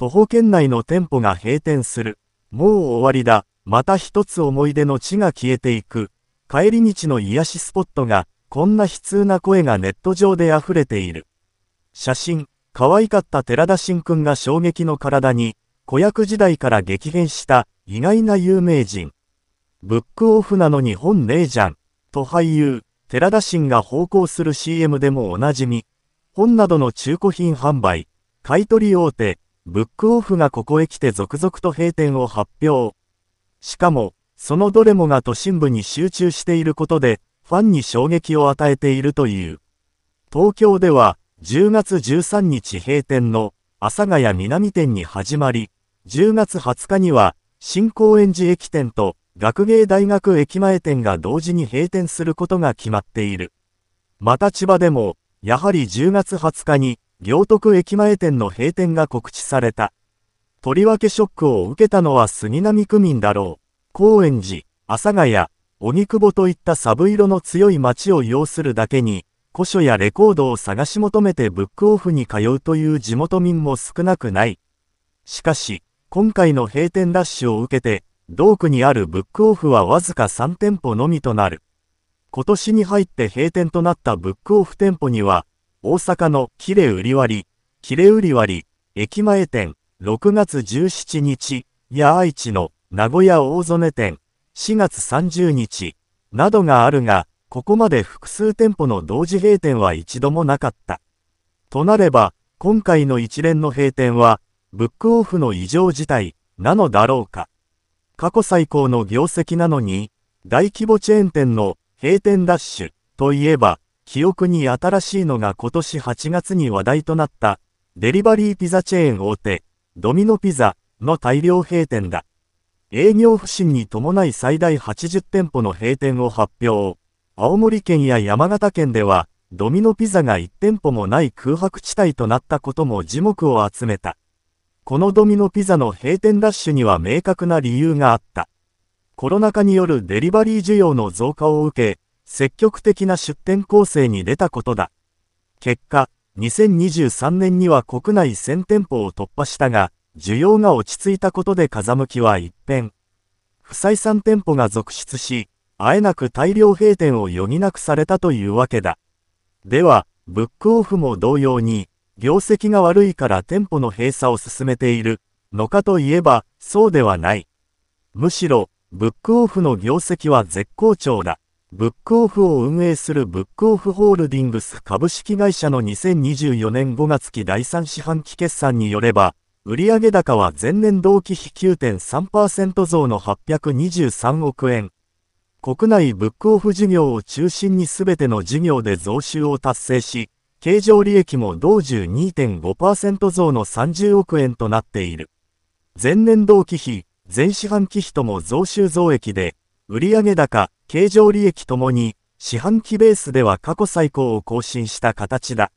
徒歩圏内の店舗が閉店する。もう終わりだ。また一つ思い出の地が消えていく。帰り道の癒しスポットが、こんな悲痛な声がネット上で溢れている。写真、可愛かった寺田真君が衝撃の体に、子役時代から激変した意外な有名人。ブックオフなのに本ねえじゃん。と俳優、寺田真が奉公する CM でもおなじみ。本などの中古品販売、買取大手、ブックオフがここへ来て続々と閉店を発表。しかも、そのどれもが都心部に集中していることで、ファンに衝撃を与えているという。東京では、10月13日閉店の阿佐ヶ谷南店に始まり、10月20日には、新高円寺駅店と学芸大学駅前店が同時に閉店することが決まっている。また千葉でも、やはり10月20日に、行徳駅前店の閉店が告知された。とりわけショックを受けたのは杉並区民だろう。高円寺、阿佐ヶ谷、荻窪といったサブ色の強い街を要するだけに、古書やレコードを探し求めてブックオフに通うという地元民も少なくない。しかし、今回の閉店ラッシュを受けて、同区にあるブックオフはわずか3店舗のみとなる。今年に入って閉店となったブックオフ店舗には、大阪のキレ売り割、キレ売り割、駅前店、6月17日、や愛知の名古屋大曽根店、4月30日、などがあるが、ここまで複数店舗の同時閉店は一度もなかった。となれば、今回の一連の閉店は、ブックオフの異常事態、なのだろうか。過去最高の業績なのに、大規模チェーン店の閉店ダッシュといえば、記憶に新しいのが今年8月に話題となった、デリバリーピザチェーン大手、ドミノピザの大量閉店だ。営業不振に伴い最大80店舗の閉店を発表。青森県や山形県では、ドミノピザが1店舗もない空白地帯となったことも樹木を集めた。このドミノピザの閉店ラッシュには明確な理由があった。コロナ禍によるデリバリー需要の増加を受け、積極的な出展構成に出たことだ。結果、2023年には国内1000店舗を突破したが、需要が落ち着いたことで風向きは一変。不採算店舗が続出し、あえなく大量閉店を余儀なくされたというわけだ。では、ブックオフも同様に、業績が悪いから店舗の閉鎖を進めているのかといえば、そうではない。むしろ、ブックオフの業績は絶好調だ。ブックオフを運営するブックオフホールディングス株式会社の2024年5月期第3四半期決算によれば、売上高は前年同期比9.3%増の823億円。国内ブックオフ事業を中心に全ての事業で増収を達成し、経常利益も同時2.5%増の30億円となっている。前年同期比、前四半期比とも増収増益で、売上高、経常利益ともに、四半期ベースでは過去最高を更新した形だ。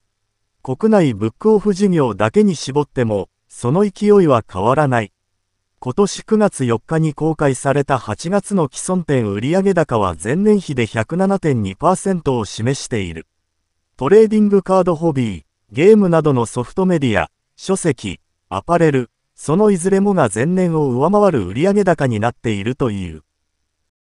国内ブックオフ事業だけに絞っても、その勢いは変わらない。今年9月4日に公開された8月の既存店売上高は前年比で107.2%を示している。トレーディングカードホビー、ゲームなどのソフトメディア、書籍、アパレル、そのいずれもが前年を上回る売上高になっているという。